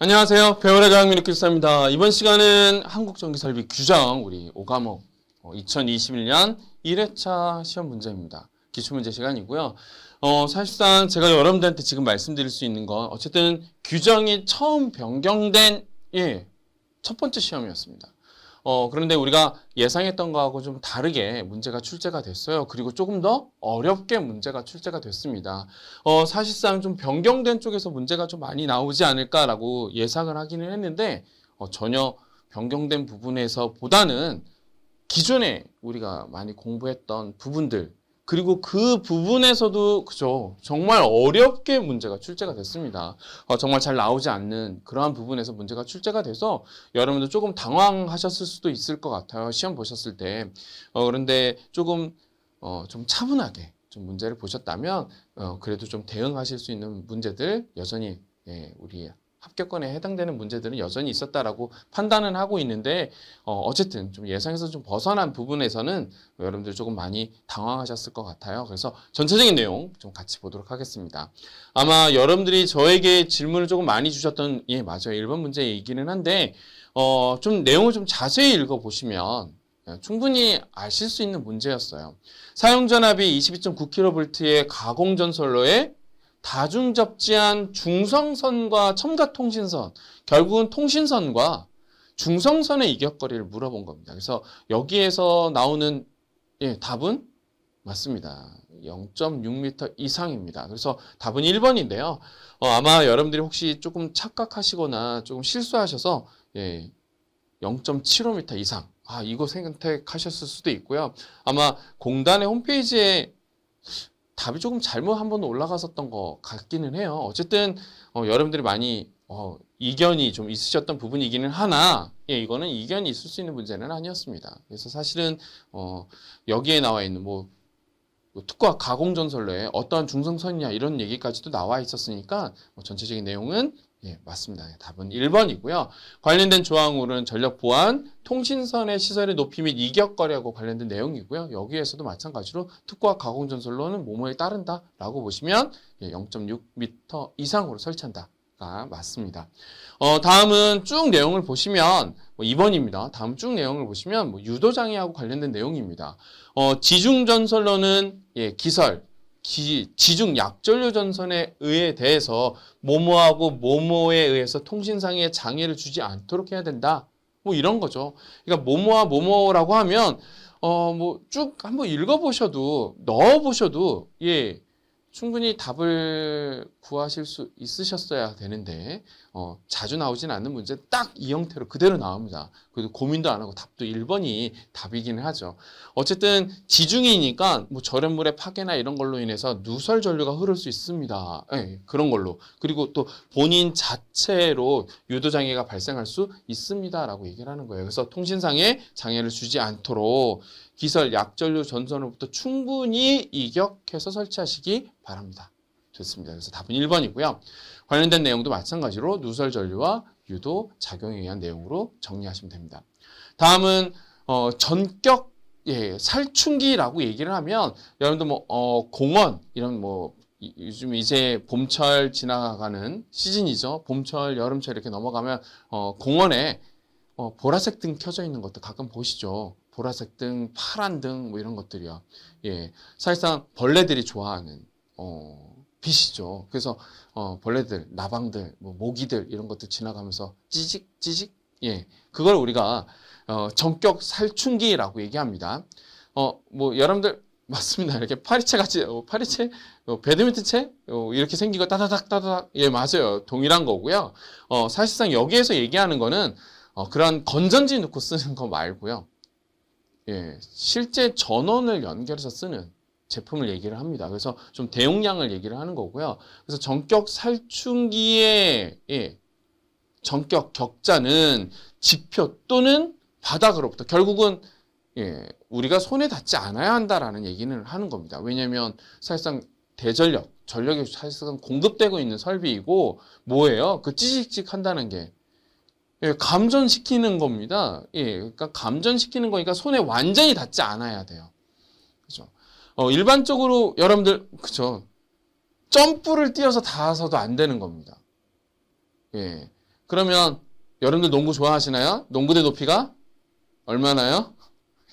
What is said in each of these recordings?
안녕하세요. 배우의 과민미니스입니다 이번 시간은 한국전기설비 규정 우리 5과목 2021년 1회차 시험 문제입니다. 기출문제 시간이고요. 어, 사실상 제가 여러분들한테 지금 말씀드릴 수 있는 건 어쨌든 규정이 처음 변경된 예, 첫 번째 시험이었습니다. 어, 그런데 우리가 예상했던 것하고좀 다르게 문제가 출제가 됐어요. 그리고 조금 더 어렵게 문제가 출제가 됐습니다. 어, 사실상 좀 변경된 쪽에서 문제가 좀 많이 나오지 않을까라고 예상을 하기는 했는데 어, 전혀 변경된 부분에서 보다는 기존에 우리가 많이 공부했던 부분들 그리고 그 부분에서도 그죠 정말 어렵게 문제가 출제가 됐습니다. 어, 정말 잘 나오지 않는 그러한 부분에서 문제가 출제가 돼서 여러분도 조금 당황하셨을 수도 있을 것 같아요. 시험 보셨을 때 어, 그런데 조금 어, 좀 차분하게 좀 문제를 보셨다면 어, 그래도 좀 대응하실 수 있는 문제들 여전히 예, 우리 합격권에 해당되는 문제들은 여전히 있었다라고 판단은 하고 있는데 어, 어쨌든 좀 예상에서 좀 벗어난 부분에서는 여러분들 조금 많이 당황하셨을 것 같아요. 그래서 전체적인 내용 좀 같이 보도록 하겠습니다. 아마 여러분들이 저에게 질문을 조금 많이 주셨던 예 맞아요. 1번 문제이기는 한데 어, 좀 내용을 좀 자세히 읽어보시면 예, 충분히 아실 수 있는 문제였어요. 사용전압이 22.9kV의 가공전설로의 다중접지한 중성선과 첨가통신선, 결국은 통신선과 중성선의 이격거리를 물어본 겁니다. 그래서 여기에서 나오는 예, 답은 맞습니다. 0.6m 이상입니다. 그래서 답은 1번인데요. 어, 아마 여러분들이 혹시 조금 착각하시거나 조금 실수하셔서 예, 0.75m 이상 아 이거 선택하셨을 수도 있고요. 아마 공단의 홈페이지에 답이 조금 잘못 한번 올라갔었던 것 같기는 해요. 어쨌든 어, 여러분들이 많이 어, 이견이 좀 있으셨던 부분이기는 하나, 예, 이거는 이견이 있을 수 있는 문제는 아니었습니다. 그래서 사실은 어, 여기에 나와 있는 뭐, 뭐 특과 가공전설로에 어떠한 중성선이냐 이런 얘기까지도 나와 있었으니까 뭐 전체적인 내용은 예, 맞습니다. 예, 답은 1번이고요. 관련된 조항으로는 전력 보안, 통신선의 시설의 높이 및 이격거리하고 관련된 내용이고요. 여기에서도 마찬가지로 특과 가공 전설로는 모모에 따른다라고 보시면 예, 0.6m 이상으로 설치한다. 가 맞습니다. 어, 다음은 쭉 내용을 보시면 뭐 2번입니다. 다음 쭉 내용을 보시면 뭐 유도장애하고 관련된 내용입니다. 어, 지중전설로는 예, 기설, 기, 지중 약전류 전선에 의해 대해서 모모하고 모모에 의해서 통신상의 장애를 주지 않도록 해야 된다. 뭐 이런 거죠. 그러니까 모모와 모모라고 하면 어뭐 쭉 한번 읽어보셔도 넣어보셔도 예 충분히 답을 구하실 수 있으셨어야 되는데 어, 자주 나오진 않는 문제 딱 이 형태로 그대로 나옵니다. 그래도 고민도 안 하고 답도 1번이 답이기는 하죠. 어쨌든 지중해니까 뭐 저렴물의 파괴나 이런 걸로 인해서 누설 전류가 흐를 수 있습니다. 네, 그런 걸로. 그리고 또 본인 자체로 유도 장애가 발생할 수 있습니다라고 얘기를 하는 거예요. 그래서 통신상에 장애를 주지 않도록 기설 약전류 전선으로부터 충분히 이격해서 설치하시기 바랍니다. 좋습니다. 그래서 답은 1번이고요. 관련된 내용도 마찬가지로 누설 전류와 유도 작용에 의한 내용으로 정리하시면 됩니다. 다음은 어, 전격 예, 살충기라고 얘기를 하면 여러분들 뭐 어, 공원 이런 뭐 요즘 이제 봄철 지나가는 시즌이죠. 봄철, 여름철 이렇게 넘어가면 어, 공원에 어, 보라색 등 켜져 있는 것도 가끔 보시죠. 보라색 등, 파란 등 뭐 이런 것들이요. 예, 사실상 벌레들이 좋아하는 어, 빛이죠. 그래서 어, 벌레들, 나방들, 뭐 모기들 이런 것들 지나가면서 찌직 찌직 예 그걸 우리가 어, 전격 살충기라고 얘기합니다. 어뭐 여러분들 맞습니다. 이렇게 파리채 같이 어, 파리채 어, 배드민턴채 어, 이렇게 생기고 따다닥 따다닥 예 맞아요 동일한 거고요. 어 사실상 여기에서 얘기하는 거는 어, 그런 건전지 넣고 쓰는 거 말고요. 예 실제 전원을 연결해서 쓰는 제품을 얘기를 합니다. 그래서 좀 대용량을 얘기를 하는 거고요. 그래서 전격 살충기의 예, 전격 격자는 지표 또는 바닥으로부터 결국은 예, 우리가 손에 닿지 않아야 한다라는 얘기를 하는 겁니다. 왜냐하면 사실상 대전력, 전력이 사실상 공급되고 있는 설비이고 뭐예요? 그 찌직찌직 한다는 게 예, 감전시키는 겁니다. 예, 그러니까 감전시키는 거니까 손에 완전히 닿지 않아야 돼요. 어, 일반적으로 여러분들 그쵸 점프를 뛰어서 닿아서도 안 되는 겁니다. 예. 그러면 여러분들 농구 좋아하시나요? 농구대 높이가 얼마나요?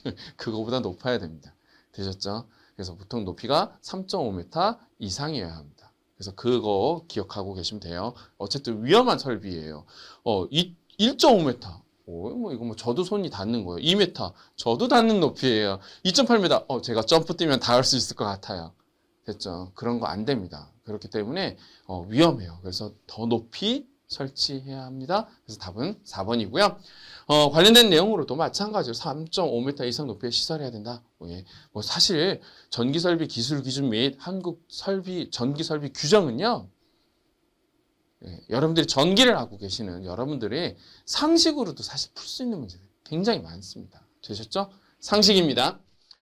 그거보다 높아야 됩니다. 되셨죠? 그래서 보통 높이가 3.5m 이상이어야 합니다. 그래서 그거 기억하고 계시면 돼요. 어쨌든 위험한 설비예요. 어, 1.5m. 오, 뭐 이거 뭐 저도 손이 닿는 거예요. 2m. 저도 닿는 높이에요. 2.8m. 어, 제가 점프 뛰면 닿을 수 있을 것 같아요. 됐죠. 그런 거 안 됩니다. 그렇기 때문에 어, 위험해요. 그래서 더 높이 설치해야 합니다. 그래서 답은 4번이고요. 어, 관련된 내용으로도 마찬가지로 3.5m 이상 높이의 시설해야 된다. 뭐, 예. 뭐 사실 전기설비 기술 기준 및 한국 설비 전기설비 규정은요. 예, 여러분들이 전기를 하고 계시는 여러분들이 상식으로도 사실 풀 수 있는 문제들 굉장히 많습니다. 되셨죠? 상식입니다.